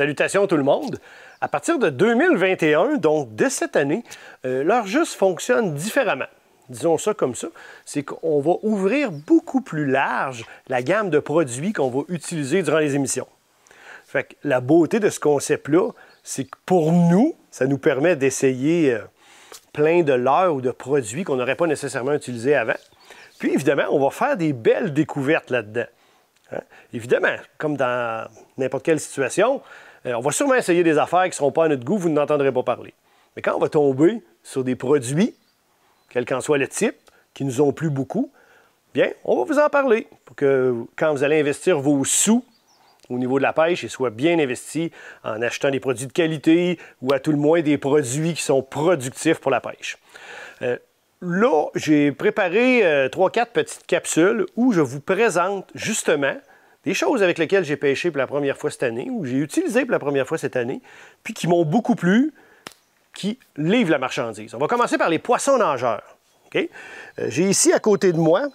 Salutations tout le monde. À partir de 2021, donc de cette année, euh, l'heure juste fonctionne différemment. Disons ça comme ça, c'est qu'on va ouvrir beaucoup plus large la gamme de produits qu'on va utiliser durant les émissions. Fait la beauté de ce concept-là, c'est que pour nous, ça nous permet d'essayer euh, plein de l'heure ou de produits qu'on n'aurait pas nécessairement utilisés avant. Puis évidemment, on va faire des belles découvertes là-dedans. Hein. Évidemment, comme dans n'importe quelle situation, euh, on va sûrement essayer des affaires qui ne seront pas à notre goût, vous n'entendrez pas parler. Mais quand on va tomber sur des produits, quel qu'en soit le type, qui nous ont plu beaucoup, bien, on va vous en parler pour que quand vous allez investir vos sous au niveau de la pêche, ils soient bien investis en achetant des produits de qualité ou à tout le moins des produits qui sont productifs pour la pêche. Euh, là, j'ai préparé euh, trois, quatre petites capsules où je vous présente justement des choses avec lesquelles j'ai pêché pour la première fois cette année, ou j'ai utilisé pour la première fois cette année, puis qui m'ont beaucoup plu, qui livrent la marchandise. On va commencer par les poissons nageurs. Euh, j'ai ici à côté de moi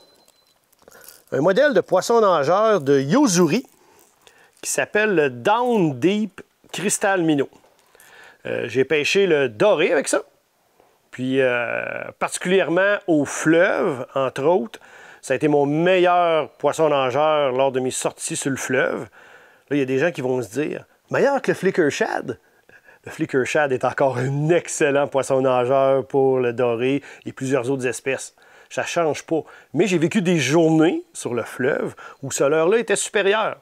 un modèle de poisson nageur de Yozuri qui s'appelle le Down Deep Crystal Minnow. Euh, j'ai pêché le doré avec ça, puis euh, particulièrement au fleuve, entre autres, ça a été mon meilleur poisson nageur lors de mes sorties sur le fleuve. Là, il y a des gens qui vont se dire meilleur que le flicker shad. Le flicker shad est encore un excellent poisson nageur pour le doré et plusieurs autres espèces. Ça change pas. Mais j'ai vécu des journées sur le fleuve où ce leurre-là était supérieur.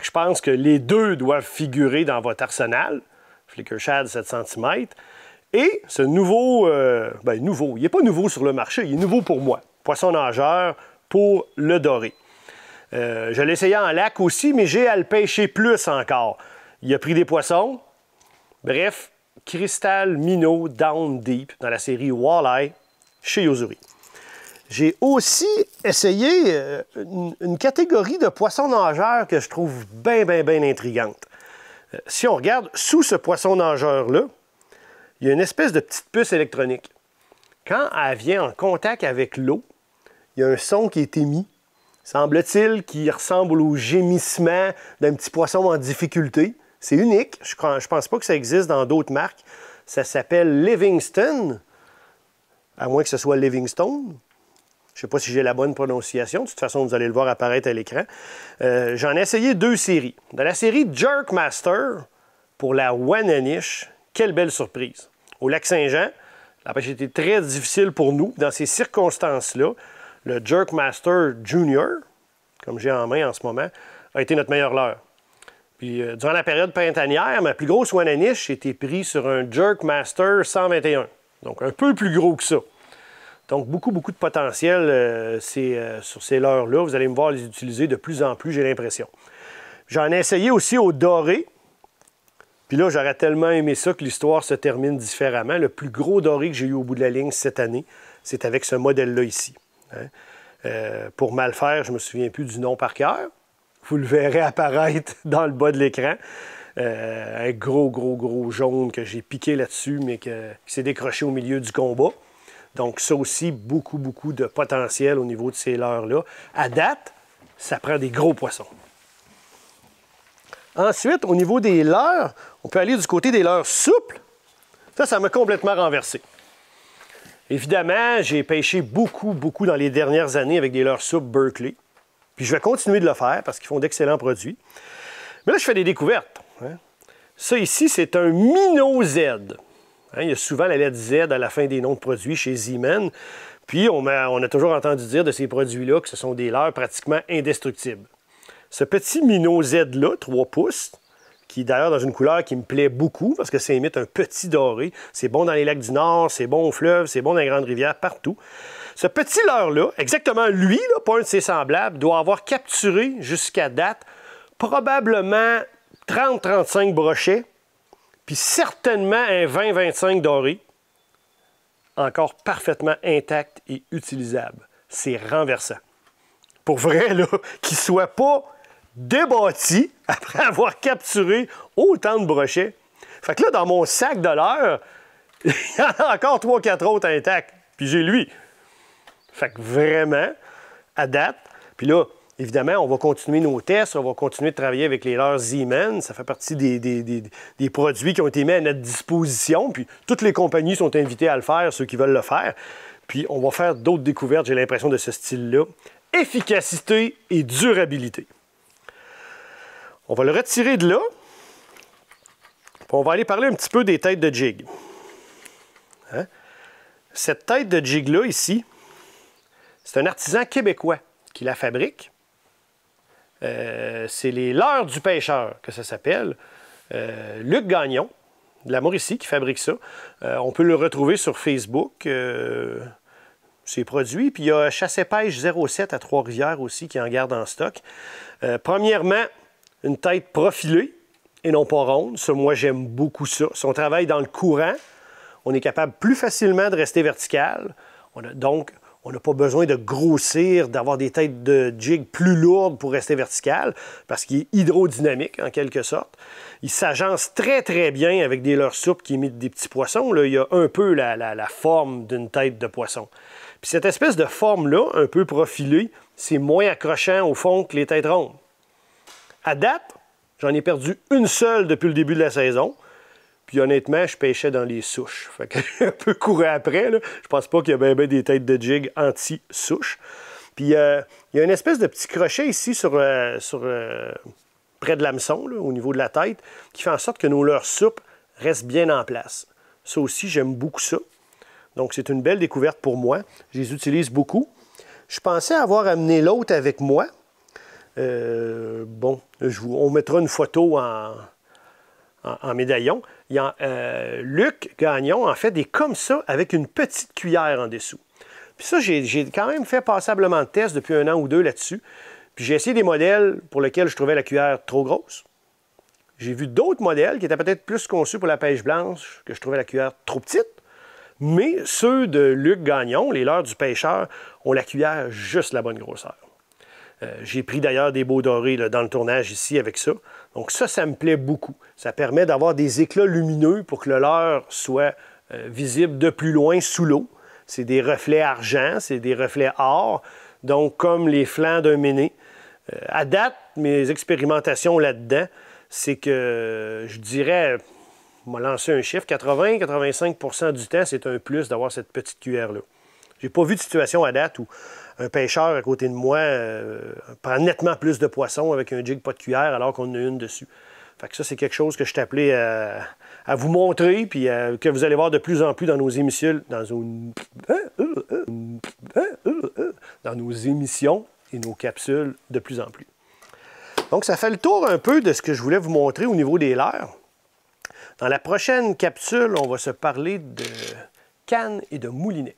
je pense que les deux doivent figurer dans votre arsenal. Flicker shad 7 cm. Et ce nouveau, euh, ben, nouveau, il n'est pas nouveau sur le marché, il est nouveau pour moi poisson nageur pour le doré. Euh, je l'ai essayé en lac aussi, mais j'ai à le pêcher plus encore. Il a pris des poissons. Bref, Cristal Minot Down Deep dans la série Walleye chez Yozuri. J'ai aussi essayé euh, une, une, catégorie de poissons nageurs que je trouve bien, bien, bien intrigante. Euh, si on regarde sous ce poisson nageur-là, il y a une espèce de petite puce électronique. Quand elle vient en contact avec l'eau, il y a un son qui est émis, semble-t-il, qui ressemble au gémissement d'un petit poisson en difficulté. C'est unique. Je ne pense pas que ça existe dans d'autres marques. Ça s'appelle Livingston, à moins que ce soit Livingstone. Je ne sais pas si j'ai la bonne prononciation. De toute façon, vous allez le voir apparaître à l'écran. Euh, j'en ai essayé deux séries. Dans la série Jerkmaster, pour la Wananish, quelle belle surprise. Au lac Saint-Jean, la pêche était très difficile pour nous. Dans ces circonstances-là, le Jerkmaster Junior, comme j'ai en main en ce moment, a été notre meilleur leurre. Puis, euh, durant la période printanière, ma plus grosse one niche été prise sur un Jerkmaster 121. Donc, un peu plus gros que ça. Donc, beaucoup, beaucoup de potentiel euh, euh, sur ces leurres-là. Vous allez me voir les utiliser de plus en plus, j'ai l'impression. J'en ai essayé aussi au doré. Puis là, j'aurais tellement aimé ça que l'histoire se termine différemment. Le plus gros doré que j'ai eu au bout de la ligne cette année, c'est avec ce modèle-là ici. Hein? Euh, pour mal faire, je me souviens plus du nom par cœur. Vous le verrez apparaître dans le bas de l'écran. Euh, un gros, gros, gros jaune que j'ai piqué là-dessus, mais qui s'est décroché au milieu du combat. Donc, ça aussi, beaucoup, beaucoup de potentiel au niveau de ces leurs là À date, ça prend des gros poissons. Ensuite, au niveau des leurs, on peut aller du côté des leurs souples. Ça, ça m'a complètement renversé. Évidemment, j'ai pêché beaucoup, beaucoup dans les dernières années avec des leurs soupes Berkeley. Puis je vais continuer de le faire parce qu'ils font d'excellents produits. Mais là, je fais des découvertes. Hein. Ça ici, c'est un Mino Z. Hein, il y a souvent la lettre Z à la fin des noms de produits chez Zeman. Puis on a, on a, toujours entendu dire de ces produits-là que ce sont des leurres pratiquement indestructibles. Ce petit Mino Z-là, 3 pouces, qui d'ailleurs dans une couleur qui me plaît beaucoup parce que ça imite un petit doré. C'est bon dans les lacs du Nord, c'est bon au fleuve, c'est bon dans les grandes rivières, partout. Ce petit leurre-là, exactement lui, là, pas un de ses semblables, doit avoir capturé jusqu'à date probablement 30-35 brochets, puis certainement un 20-25 doré, encore parfaitement intact et utilisable. C'est renversant. Pour vrai, là, qu'il soit pas débâti après avoir capturé autant de brochets. Fait que là, dans mon sac de l'heure, il y en a encore trois quatre autres intacts. Puis j'ai lui. Fait que vraiment, à date, puis là, évidemment, on va continuer nos tests, on va continuer de travailler avec les leurs z Ça fait partie des, des, des, produits qui ont été mis à notre disposition. Puis toutes les compagnies sont invitées à le faire, ceux qui veulent le faire. Puis on va faire d'autres découvertes, j'ai l'impression, de ce style-là. Efficacité et durabilité. On va le retirer de là. on va aller parler un petit peu des têtes de jig. Hein? Cette tête de jig-là, ici, c'est un artisan québécois qui la fabrique. Euh, c'est les leurs du pêcheur que ça s'appelle. Euh, Luc Gagnon, de la Mauricie, qui fabrique ça. Euh, on peut le retrouver sur Facebook, ses produits. Puis il y a chassé Pêche 07 à Trois-Rivières aussi qui en garde en stock. premièrement, une tête profilée et non pas ronde. moi, j'aime beaucoup ça. Si on travaille dans le courant, on est capable plus facilement de rester vertical. donc, on n'a pas besoin de grossir, d'avoir des têtes de jig plus lourdes pour rester vertical, parce qu'il est hydrodynamique en quelque sorte. Il s'agence très très bien avec des leurres soupes qui imitent des petits poissons. Là, il y a un peu la forme d'une tête de poisson. Puis cette espèce de forme-là, un peu profilée, c'est moins accrochant au fond que les têtes rondes. À date, j'en ai perdu une seule depuis le début de la saison. Puis honnêtement, je pêchais dans les souches. Fait que un peu couru après. Je Je pense pas qu'il y avait bien des têtes de jig anti souches Puis euh, il y a une espèce de petit crochet ici sur, euh, euh, près de l'hameçon, au niveau de la tête, qui fait en sorte que nos leurs soupes restent bien en place. Ça aussi, j'aime beaucoup ça. Donc c'est une belle découverte pour moi. Je les utilise beaucoup. Je pensais avoir amené l'autre avec moi, euh, bon, je on mettra une photo en, médaillon. Il y a, euh, Luc Gagnon en fait des comme ça avec une petite cuillère en dessous. Puis ça, j'ai quand même fait passablement de tests depuis un an ou deux là-dessus. Puis j'ai essayé des modèles pour lesquels je trouvais la cuillère trop grosse. J'ai vu d'autres modèles qui étaient peut-être plus conçus pour la pêche blanche, que je trouvais la cuillère trop petite. Mais ceux de Luc Gagnon, les leurs du pêcheur, ont la cuillère juste la bonne grosseur. Euh, j'ai pris d'ailleurs des beaux dorés dans le tournage ici avec ça. Donc ça, ça me plaît beaucoup. Ça permet d'avoir des éclats lumineux pour que le leur soit euh, visible de plus loin sous l'eau. C'est des reflets argent, c'est des reflets or, donc comme les flancs d'un méné. Euh, à date, mes expérimentations là-dedans, c'est que je dirais, on m'a lancé un chiffre, 80-85 du temps, c'est un plus d'avoir cette petite cuillère-là. J'ai pas vu de situation à date où un pêcheur à côté de moi euh, prend nettement plus de poissons avec un jig pas de cuillère alors qu'on en a une dessus. Fait que ça, c'est quelque chose que je t'appelais à, à, vous montrer, puis euh, que vous allez voir de plus en plus dans nos émissions, dans nos, émissions et nos capsules de plus en plus. Donc, ça fait le tour un peu de ce que je voulais vous montrer au niveau des leurres. Dans la prochaine capsule, on va se parler de cannes et de moulinets.